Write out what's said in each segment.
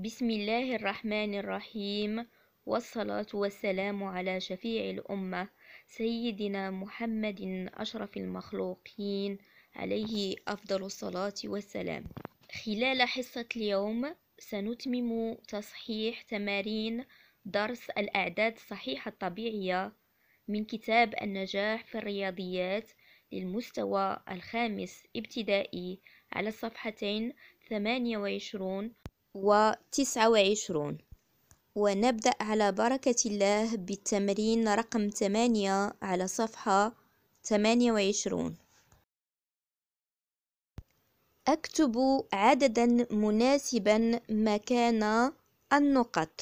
بسم الله الرحمن الرحيم والصلاة والسلام على شفيع الأمة سيدنا محمد أشرف المخلوقين عليه أفضل الصلاة والسلام خلال حصة اليوم سنتمم تصحيح تمارين درس الأعداد الصحيحة الطبيعية من كتاب النجاح في الرياضيات للمستوى الخامس ابتدائي على الصفحتين 28 وتسعة وعشرون ونبدأ على بركة الله بالتمرين رقم ثمانية على صفحة ثمانية وعشرون أكتب عددا مناسبا مكان النقط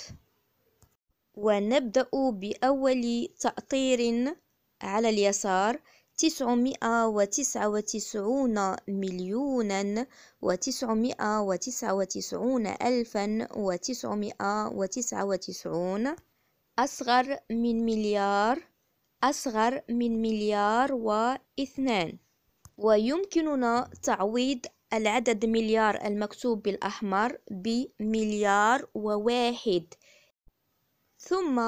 ونبدأ بأول تأطير على اليسار تسعمائة وتسعة وتسعون مليونا وتسعمائة وتسعة وتسعون ألفا وتسعمائة وتسعة وتسعون أصغر من مليار أصغر من مليار واثنان ويمكننا تعويض العدد مليار المكتوب بالأحمر بمليار وواحد ثم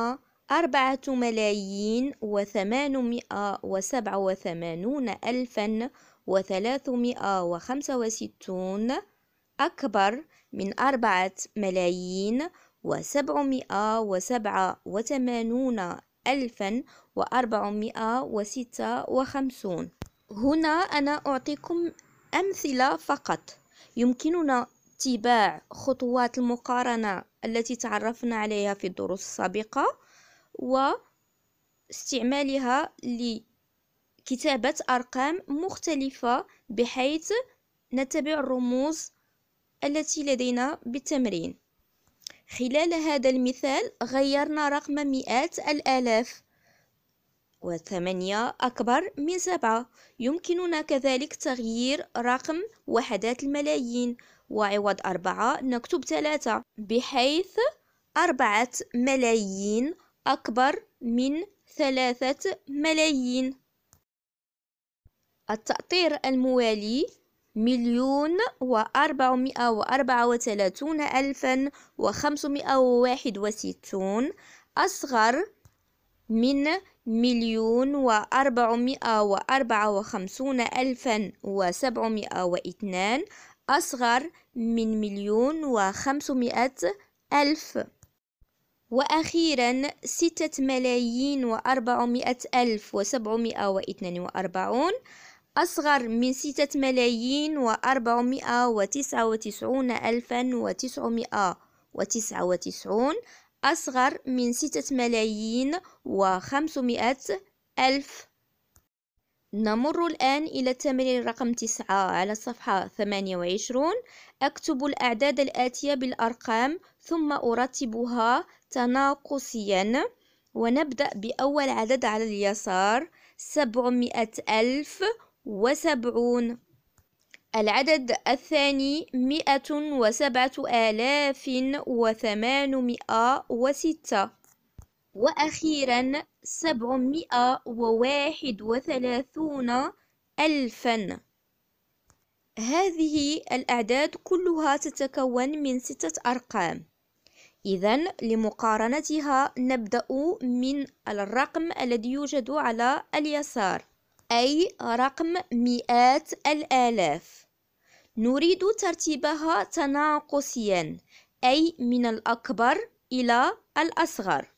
أربعة ملايين وثمانمائة وسبعة وثمانون ألفا وثلاثمائة وخمسة وستون أكبر من أربعة ملايين وسبعمائة وسبعة وثمانون ألفا وأربعمائة وستة وخمسون هنا أنا أعطيكم أمثلة فقط يمكننا اتباع خطوات المقارنة التي تعرفنا عليها في الدروس السابقة واستعمالها لكتابة أرقام مختلفة بحيث نتبع الرموز التي لدينا بالتمرين خلال هذا المثال غيرنا رقم مئات الآلاف وثمانية أكبر من سبعة يمكننا كذلك تغيير رقم وحدات الملايين وعوض أربعة نكتب ثلاثة بحيث أربعة ملايين أكبر من ثلاثة ملايين التأطير الموالي مليون وأربعمائة وأربعة وثلاثون ألفا وخمسمائة وواحد وستون أصغر من مليون وأربعمائة وأربعة وخمسون ألفا وسبعمائة واثنان أصغر من مليون وخمسمائة ألف وأخيرا ستة ملايين وأربعمائة ألف وسبعمائة واثنان وأربعون أصغر من ستة ملايين وأربعمائة وتسعة وتسعون ألفا وتسعمائة وتسعة وتسعون أصغر من ستة ملايين وخمسمائة ألف نمر الآن إلى التمرين رقم تسعة على صفحة ثمانية وعشرون أكتب الأعداد الآتية بالأرقام ثم أرتبها تناقصيا ونبدأ بأول عدد على اليسار سبعمائة ألف وسبعون العدد الثاني مئة وسبعة آلاف وثمانمائة وستة وأخيرا سبعمائة وواحد وثلاثون ألفا هذه الأعداد كلها تتكون من ستة أرقام إذا لمقارنتها نبدأ من الرقم الذي يوجد على اليسار أي رقم مئات الآلاف نريد ترتيبها تناقصيا أي من الأكبر إلى الأصغر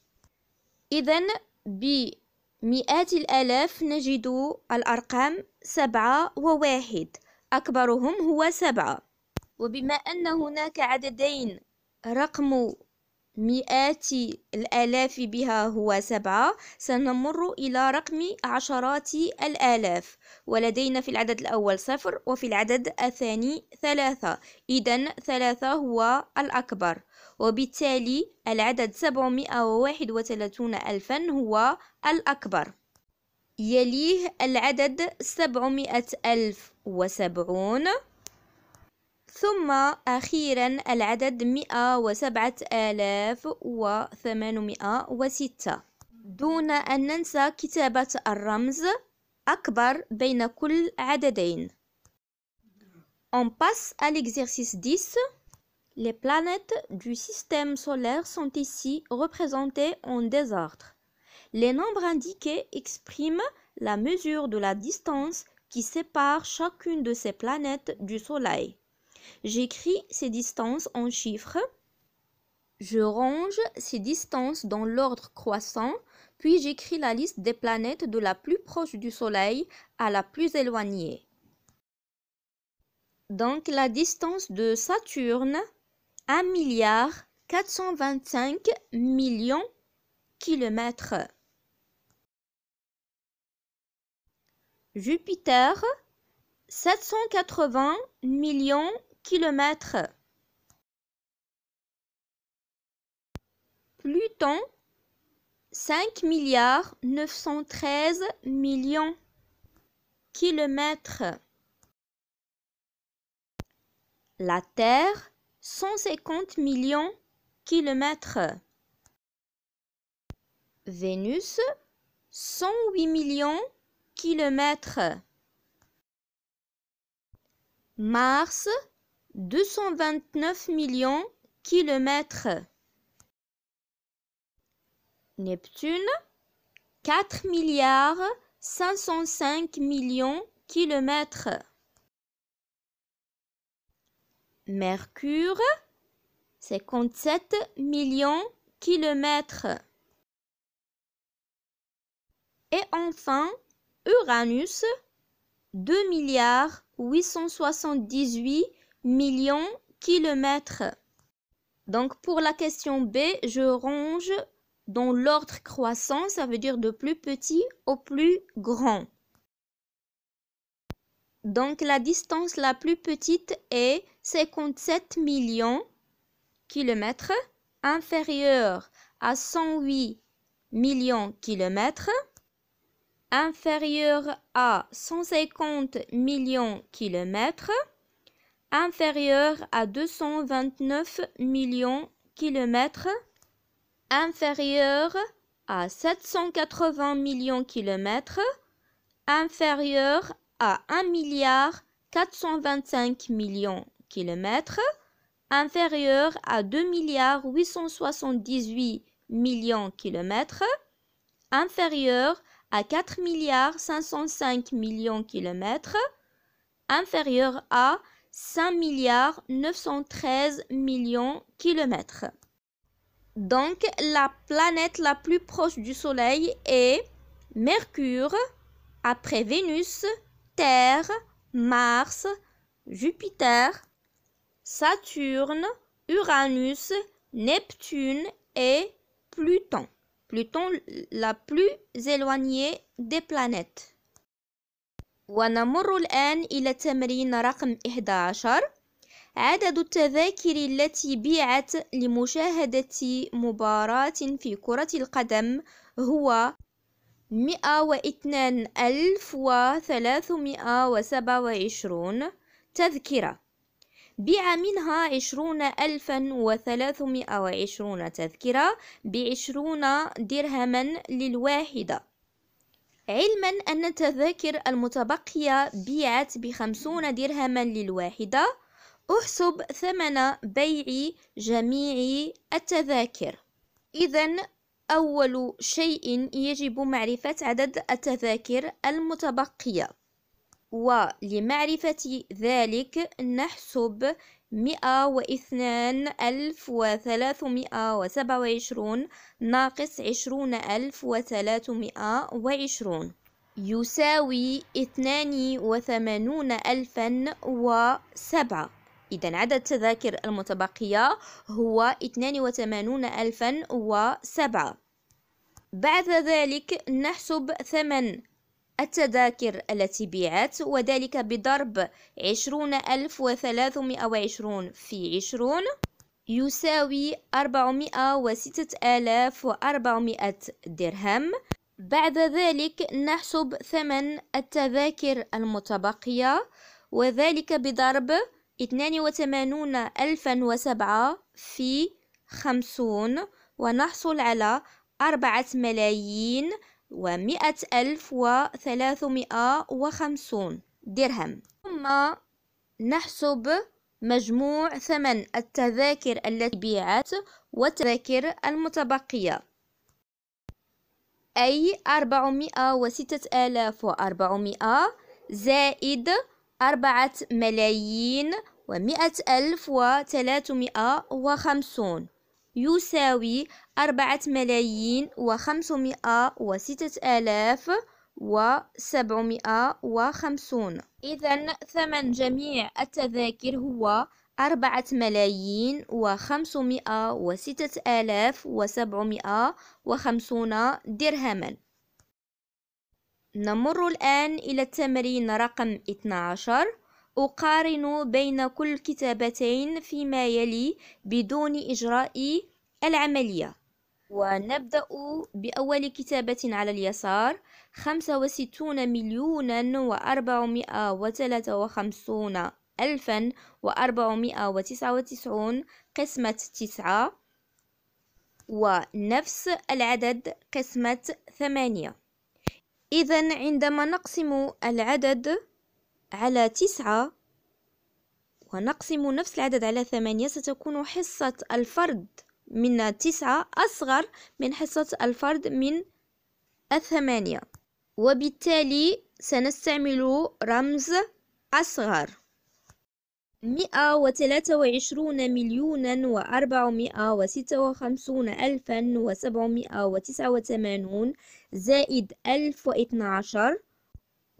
إذا بمئات الآلاف نجد الأرقام سبعة وواحد أكبرهم هو سبعة وبما أن هناك عددين رقم مئات الآلاف بها هو سبعة سنمر إلى رقم عشرات الآلاف ولدينا في العدد الأول صفر وفي العدد الثاني ثلاثة إذا ثلاثة هو الأكبر وبالتالي العدد 731 ألفا هو الأكبر يليه العدد 700 ألف وسبعون ثم أخيرا العدد 107 آلاف وثمانمائة وستة دون أن ننسى كتابة الرمز أكبر بين كل عددين On passe à l'exercice 10. Les planètes du système solaire sont ici représentées en désordre. Les nombres indiqués expriment la mesure de la distance qui sépare chacune de ces planètes du Soleil. J'écris ces distances en chiffres. Je range ces distances dans l'ordre croissant, puis j'écris la liste des planètes de la plus proche du Soleil à la plus éloignée. Donc la distance de Saturne un milliard quatre cent vingt-cinq millions kilomètres. Jupiter, 780 millions kilomètres. Pluton, 5 milliards treize millions kilomètres. La Terre, 150 millions kilomètres. Vénus, 108 millions kilomètres. Mars, 229 millions kilomètres. Neptune, 4 milliards 505 millions kilomètres. Mercure, 57 millions kilomètres. Et enfin, Uranus, 2 milliards 878 millions kilomètres. Donc pour la question B, je range dans l'ordre croissant, ça veut dire de plus petit au plus grand. Donc la distance la plus petite est 57 millions kilomètres inférieur à 108 millions kilomètres inférieur à 150 millions kilomètres inférieur à 229 millions kilomètres inférieur à 780 millions kilomètres inférieur à 1 milliard 425 millions km inférieur à 2 milliards 878 millions km inférieur à 4 milliards 505 millions km inférieur à 5 milliards 913 millions km. Donc la planète la plus proche du Soleil est Mercure, après Vénus, Terre, Mars, Jupiter, Saturne, Uranus, Neptune et Pluton. Pluton la plus éloignée des planètes. ونمر الآن إلى تمرين رقم 11 عدد التذاكر التي بيعت لمشاهدة مباراة في كرة القدم هو 102327 تذكرة بيع منها عشرون ألفا وثلاثمائة وعشرون تذكرة بعشرون درهما للواحدة علما أن التذاكر المتبقية بيعت بخمسون درهما للواحدة احسب ثمن بيع جميع التذاكر إذا أول شيء يجب معرفة عدد التذاكر المتبقية ولمعرفة ذلك نحسب مئة واثنان ألف وثلاثمائة وسبعة وعشرون ناقص عشرون ألف وثلاثمائة وعشرون يساوي اثنان وثمانون ألفا وسبعة إذا عدد التذاكر المتبقية هو اثنان وثمانون ألفا وسبعة بعد ذلك نحسب ثمن التذاكر التي بيعت وذلك بضرب عشرون ألف وثلاثمائة وعشرون في عشرون يساوي أربعمائة وستة آلاف وأربعمائة درهم بعد ذلك نحسب ثمن التذاكر المتبقية وذلك بضرب اثنان وثمانون ألفا وسبعة في خمسون ونحصل على أربعة ملايين ومئة ألف وثلاثمائة وخمسون درهم ثم نحسب مجموع ثمن التذاكر التي بيعت والتذاكر المتبقية أي أربعمائة وستة آلاف وأربعمائة زائد أربعة ملايين ومئة ألف وثلاثمائة وخمسون يساوي أربعة ملايين وخمسمائة وستة آلاف وسبعمائة وخمسون إذا ثمن جميع التذاكر هو أربعة ملايين وخمسمائة وستة آلاف وسبعمائة وخمسون درهما نمر الآن إلى التمرين رقم 12 أقارن بين كل كتابتين فيما يلي بدون إجراء العملية ونبدأ بأول كتابة على اليسار خمسة وستون مليونا وأربعمائة وثلاثة وخمسون ألفا وأربعمائة وتسعة وتسعون قسمة تسعة ونفس العدد قسمة ثمانية إذا عندما نقسم العدد على تسعة ونقسم نفس العدد على ثمانية ستكون حصة الفرد من تسعة أصغر من حصة الفرد من الثمانية وبالتالي سنستعمل رمز أصغر مئة وثلاثة وعشرون مليونا وأربعمائة وستة وخمسون ألفا وسبعمائة وتسعة وثمانون زائد ألف وإثنى عشر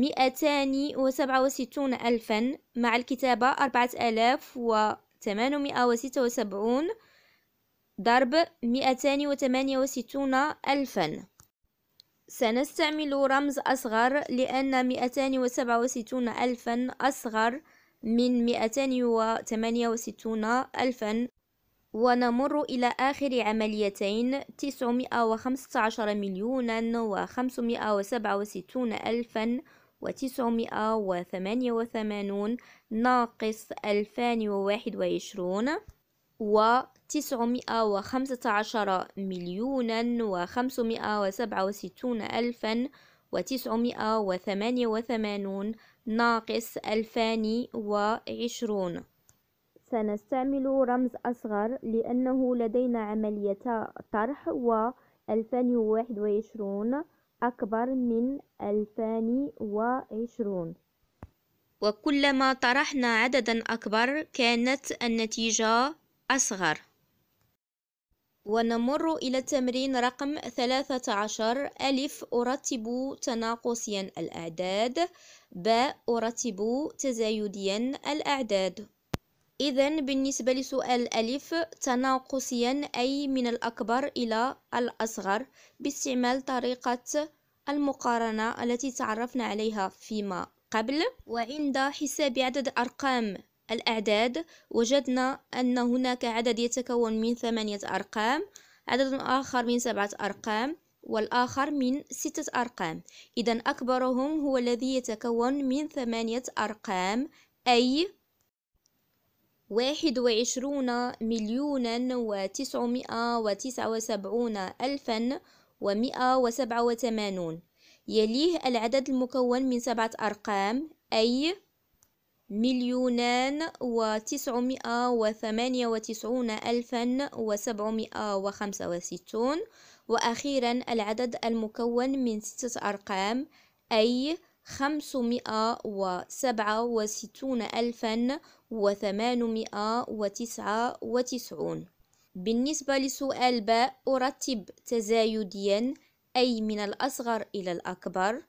مئتان وسبعة وستون ألفا مع الكتابة أربعة آلاف وثمانمائة وستة وسبعون ضرب مئتان وثمانية وستون ألفا سنستعمل رمز أصغر لأن مئتان وسبعة وستون ألفا أصغر من مئتان وثمانية وستون ألفا ونمر إلى آخر عمليتين تسعمائة وخمسة عشر مليونا وخمسمائة وسبعة وستون ألفا وتسعمائة وثمانية وثمانون ناقص ألفان وواحد وعشرون وتسعمائة وخمسة عشر مليونا وخمسمائة وسبعة وستون ألفا وتسعمائة وثمانية وثمانون ناقص ألفان وعشرون سنستعمل رمز أصغر لأنه لدينا عملية طرح و 2021 أكبر من 2020 وعشرون وكلما طرحنا عددا أكبر كانت النتيجة أصغر ونمر إلى التمرين رقم 13 ألف أرتب تناقصيا الأعداد باء أرتب تزايديا الأعداد إذا بالنسبة لسؤال ألف تناقصيا أي من الأكبر إلى الأصغر باستعمال طريقة المقارنة التي تعرفنا عليها فيما قبل وعند حساب عدد أرقام الأعداد وجدنا أن هناك عدد يتكون من ثمانية أرقام عدد آخر من سبعة أرقام والآخر من ستة أرقام إذا أكبرهم هو الذي يتكون من ثمانية أرقام أي واحد وعشرون مليونا وتسعمائة وتسعة وسبعون ألفا ومائة وسبعة وثمانون يليه العدد المكون من سبعة أرقام أي مليونان وتسعمائة وثمانية وتسعون ألفا وسبعمائة وخمسة وستون وأخيرا العدد المكون من ستة أرقام أي خمسمائة وسبعة وستون ألفا وثمانمائة وتسعة وتسعون بالنسبة لسؤال باء أرتب تزايديا أي من الأصغر إلى الأكبر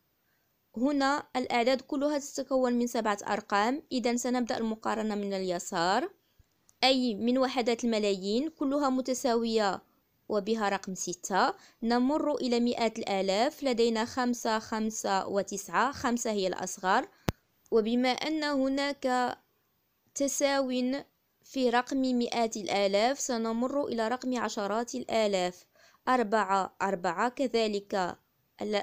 هنا الأعداد كلها تتكون من سبعة أرقام إذا سنبدأ المقارنة من اليسار أي من وحدات الملايين كلها متساوية وبها رقم ستة نمر إلى مئات الآلاف لدينا خمسة خمسة وتسعة خمسة هي الأصغر وبما أن هناك تساو في رقم مئات الآلاف سنمر إلى رقم عشرات الآلاف أربعة أربعة كذلك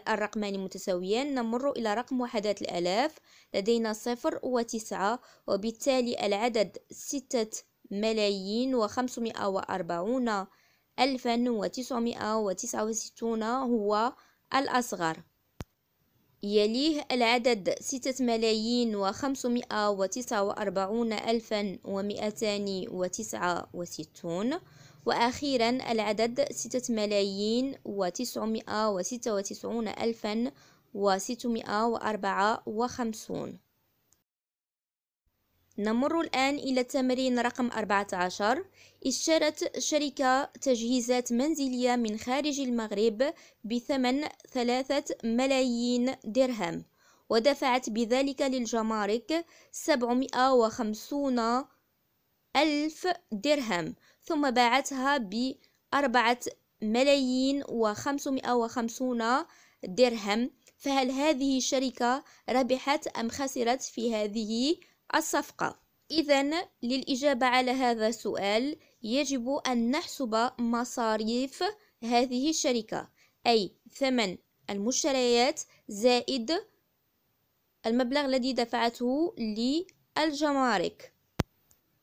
الرقمان متساويان نمر إلى رقم وحدات الآلاف لدينا صفر وتسعة وبالتالي العدد ستة ملايين وخمسمائة وأربعون 1969 هو الأصغر يليه العدد ستة ملايين وخمسمائة وتسعة وأربعون ألفا ومئتان وتسعة وستون وأخيرا العدد ستة ملايين وتسعمائة وستة وتسعون ألفا وستمائة وأربعة وخمسون نمر الآن إلى التمرين رقم 14 اشترت شركة تجهيزات منزلية من خارج المغرب بثمن ثلاثة ملايين درهم ودفعت بذلك للجمارك 750 ألف درهم ثم باعتها بأربعة ملايين وخمسمائة وخمسون درهم فهل هذه الشركة ربحت أم خسرت في هذه الصفقة إذا للإجابة على هذا السؤال يجب أن نحسب مصاريف هذه الشركة أي ثمن المشتريات زائد المبلغ الذي دفعته للجمارك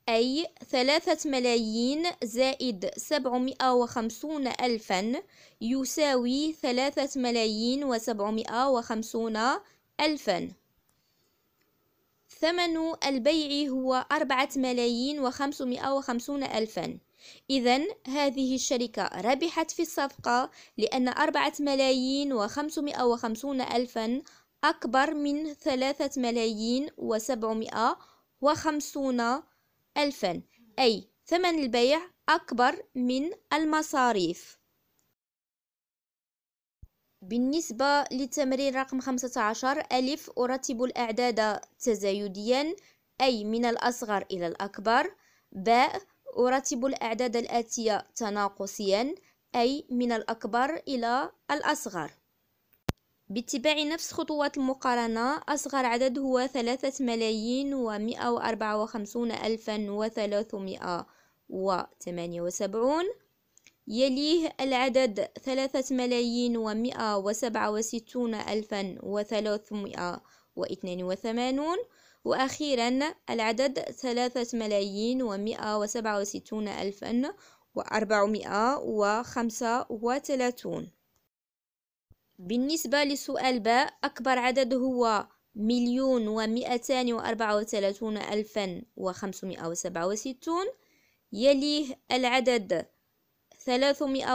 أي ثلاثة ملايين زائد سبعمائة وخمسون ألفا يساوي ثلاثة ملايين وسبعمائة وخمسون ألفا ثمن البيع هو أربعة ملايين وخمسمائة وخمسون ألفا إذا هذه الشركة ربحت في الصفقة لأن أربعة ملايين وخمسمائة وخمسون ألفا أكبر من ثلاثة ملايين وسبعمائة وخمسون ألفا أي ثمن البيع أكبر من المصاريف بالنسبة للتمرين رقم 15 ألف أرتب الأعداد تزايديا أي من الأصغر إلى الأكبر باء أرتب الأعداد الآتية تناقصيا أي من الأكبر إلى الأصغر باتباع نفس خطوات المقارنة أصغر عدد هو ثلاثة ملايين ومئة وأربعة وخمسون ألفا وثلاثمائة وثمانية وسبعون يليه العدد ثلاثة ملايين ومئة وسبعة وستون ألفا وثلاثمائة واثنان وثمانون وأخيرا العدد ثلاثة ملايين ومئة وسبعة وستون ألفا وأربعمائة وخمسة وثلاثون بالنسبة لسؤال باء أكبر عدد هو مليون ومئتان وأربعة وثلاثون ألفا وخمسمائة وسبعة وستون يليه العدد On passe à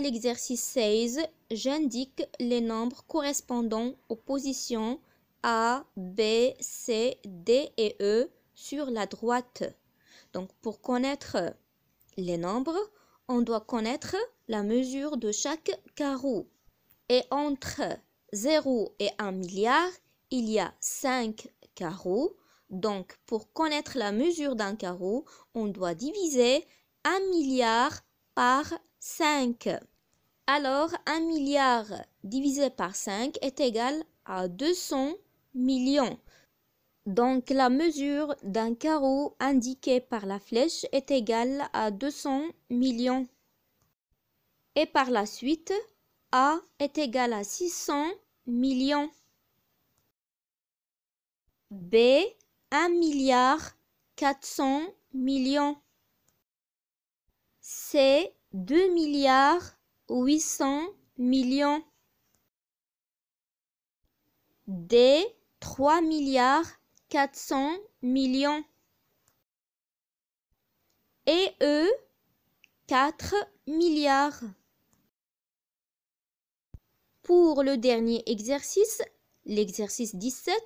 l'exercice 16. J'indique les nombres correspondant aux positions A, B, C, D et E sur la droite. Donc pour connaître les nombres, on doit connaître la mesure de chaque carreau et entre 0 et 1 milliard, il y a 5 carreaux. Donc, pour connaître la mesure d'un carreau, on doit diviser 1 milliard par 5. Alors, 1 milliard divisé par 5 est égal à 200 millions. Donc, la mesure d'un carreau indiqué par la flèche est égale à 200 millions. Et par la suite, a est égal à 600 millions. B, 1 milliard 400 millions. C, 2 milliards 800 millions. D, 3 milliards 400 millions. Et E, 4 milliards. Pour le dernier exercice, l'exercice 17,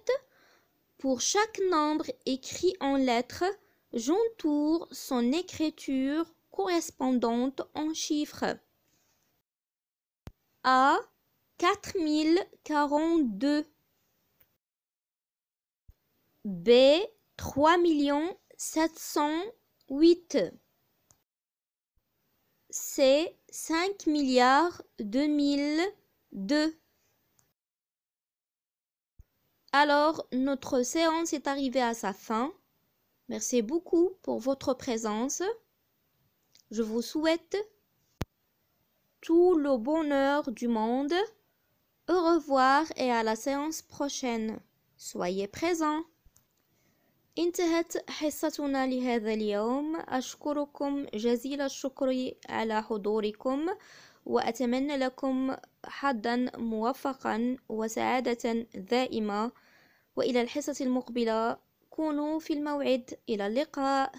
pour chaque nombre écrit en lettres, j'entoure son écriture correspondante en chiffres. A 4042 B 3 708 C 5 milliards 2000 2. Alors, notre séance est arrivée à sa fin. Merci beaucoup pour votre présence. Je vous souhaite tout le bonheur du monde. Au revoir et à la séance prochaine. Soyez présents. انتهت حصتنا لهذا حظا موفقا وسعادة دائمة وإلى الحصة المقبلة كونوا في الموعد إلى اللقاء